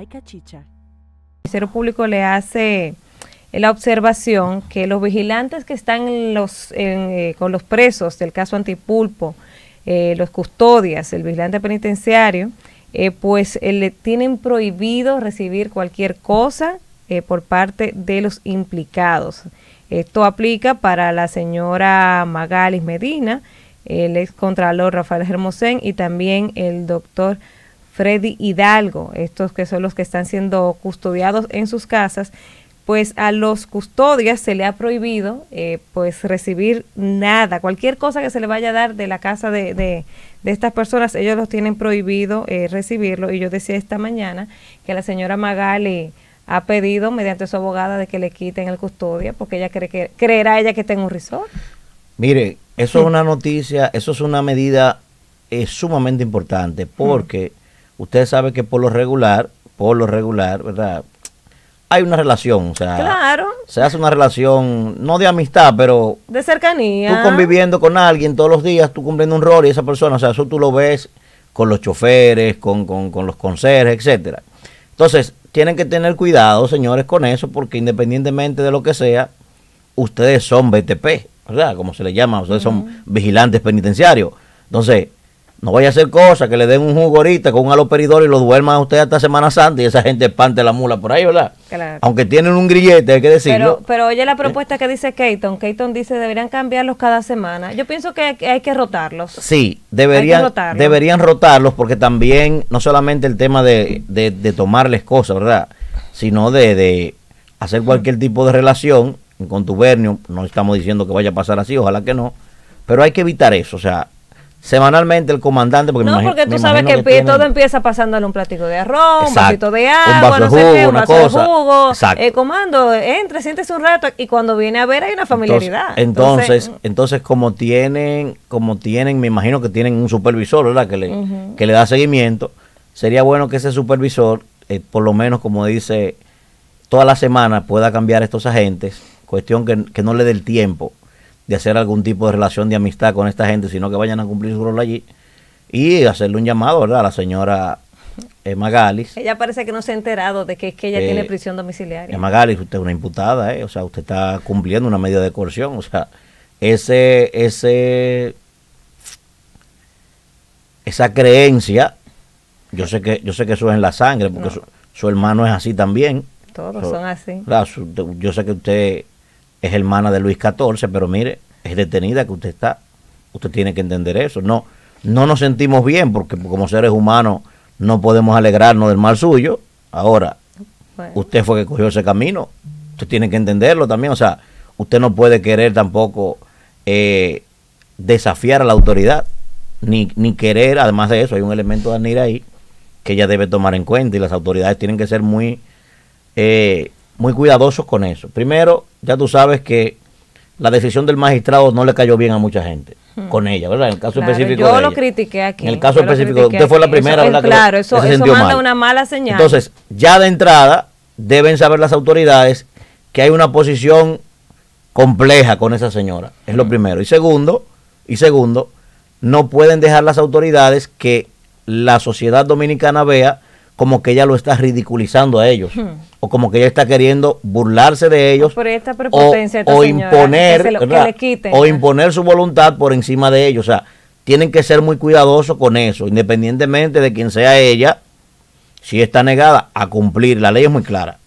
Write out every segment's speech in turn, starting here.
El Ministerio Público le hace eh, la observación que los vigilantes que están eh, con los presos del caso Antipulpo, eh, los custodias, el vigilante penitenciario, pues le tienen prohibido recibir cualquier cosa por parte de los implicados. Esto aplica para la señora Magalis Medina, el excontralor Rafael Hermosén y también el doctor Freddy Hidalgo, estos que son los que están siendo custodiados en sus casas, pues a los custodias se le ha prohibido eh, pues recibir nada, cualquier cosa que se le vaya a dar de la casa de, de, estas personas, ellos los tienen prohibido eh, recibirlo. Y yo decía esta mañana que la señora Magali ha pedido mediante su abogada de que le quiten el custodia porque ella cree que creerá ella que está un risor. Mire, eso es una noticia, eso es una medida eh, sumamente importante porque Usted sabe que por lo regular, por lo regular, ¿verdad? Hay una relación, o sea, claro. se hace una relación, no de amistad, pero... De cercanía. Tú conviviendo con alguien todos los días, tú cumpliendo un rol y esa persona, o sea, eso tú lo ves con los choferes, con, los conserjes, etcétera. Entonces, tienen que tener cuidado, señores, con eso, porque independientemente de lo que sea, ustedes son BTP, ¿verdad? Como se le llama, ustedes son vigilantes penitenciarios. Entonces, no vaya a hacer cosas que le den un jugo con un aloperidor y lo duerman a usted hasta Semana Santa y esa gente espante la mula por ahí, ¿verdad? Claro. Aunque tienen un grillete, hay que decirlo. Pero, oye la eh. propuesta que dice Keyton Keyton dice deberían cambiarlos cada semana. Yo pienso que hay que rotarlos. Sí, deberían, rotarlos. deberían rotarlos porque también no solamente el tema de, de, tomarles cosas, ¿verdad? Sino de, hacer cualquier tipo de relación con contubernio. No estamos diciendo que vaya a pasar así, ojalá que no. Pero hay que evitar eso, o sea, semanalmente el comandante. Porque no, porque tú sabes que, todo empieza pasándole un platico de arroz, un poquito de agua, un vaso de jugo, un vaso de comando, entre, siéntese un rato y cuando viene a ver hay una familiaridad. Entonces, mm. entonces, como tienen, como tienen, me imagino que tienen un supervisor, ¿verdad? Que le, que le da seguimiento. Sería bueno que ese supervisor, eh, por lo menos como dice, toda la semana pueda cambiar estos agentes, cuestión que, que no le dé el tiempo de hacer algún tipo de relación de amistad con esta gente, sino que vayan a cumplir su rol allí y hacerle un llamado, ¿verdad?, a la señora Magalis. Ella parece que no se ha enterado de que es que ella tiene eh, prisión domiciliaria. Emma usted es una imputada, ¿eh? o sea, usted está cumpliendo una medida de coerción, o sea, ese, ese, esa creencia, yo sé que, yo sé que eso es en la sangre, porque su, hermano es así también. Todos son así. yo sé que usted es hermana de Luis XIV, pero mire, es detenida que usted está. Usted tiene que entender eso. No, no nos sentimos bien porque como seres humanos no podemos alegrarnos del mal suyo. Ahora, usted fue que cogió ese camino. Usted tiene que entenderlo también. O sea, usted no puede querer tampoco eh, desafiar a la autoridad, ni, querer, además de eso, hay un elemento de Anira ahí que ella debe tomar en cuenta y las autoridades tienen que ser muy eh, muy cuidadosos con eso. Primero, ya tú sabes que la decisión del magistrado no le cayó bien a mucha gente hmm. con ella, ¿verdad? En el caso específico. Yo lo critiqué aquí. En el caso específico, usted fue la primera, ¿verdad? Claro, eso, eso manda una mala señal. Entonces, ya de entrada, deben saber las autoridades que hay una posición compleja con esa señora. Es lo hmm. primero. Y segundo, y segundo, no pueden dejar las autoridades que la sociedad dominicana vea como que ella lo está ridiculizando a ellos. Hmm. O como que ella está queriendo burlarse de ellos. Ah, o, imponer, o imponer su voluntad por encima de ellos. O sea, tienen que ser muy cuidadosos con eso, independientemente de quien sea ella, si está negada a cumplir. La ley es muy clara.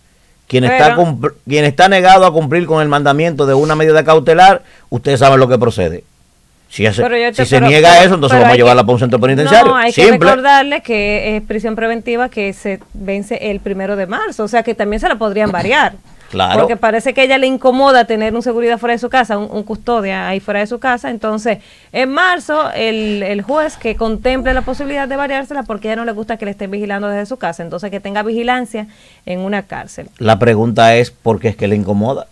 Quien, está, quien está negado a cumplir con el mandamiento de una medida cautelar, ustedes saben lo que procede. Si, se niega eso, entonces vamos a llevarla para un centro penitenciario. No, hay que recordarle que es prisión preventiva que se vence el primero de marzo, o sea que también se la podrían variar. Claro. Porque parece que ella le incomoda tener un seguridad fuera de su casa, un, custodia ahí fuera de su casa. Entonces, en marzo, el, el, juez que contemple la posibilidad de variársela porque a ella no le gusta que le estén vigilando desde su casa. Entonces, que tenga vigilancia en una cárcel. La pregunta es: ¿por qué es que le incomoda?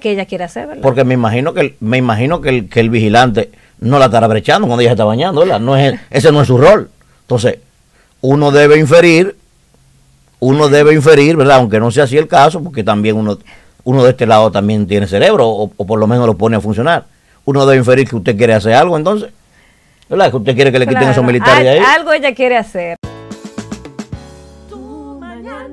que ella quiere hacer, Porque me imagino que me imagino que el, vigilante no la estará brechando cuando ella está bañando, No es, ese no es su rol. Entonces, uno debe inferir, uno debe inferir, ¿verdad? Aunque no sea así el caso, porque también uno, uno de este lado también tiene cerebro, o, por lo menos lo pone a funcionar. Uno debe inferir que usted quiere hacer algo entonces. Que usted quiere que le quiten a su ahí. Algo ella quiere hacer. Tu mañana.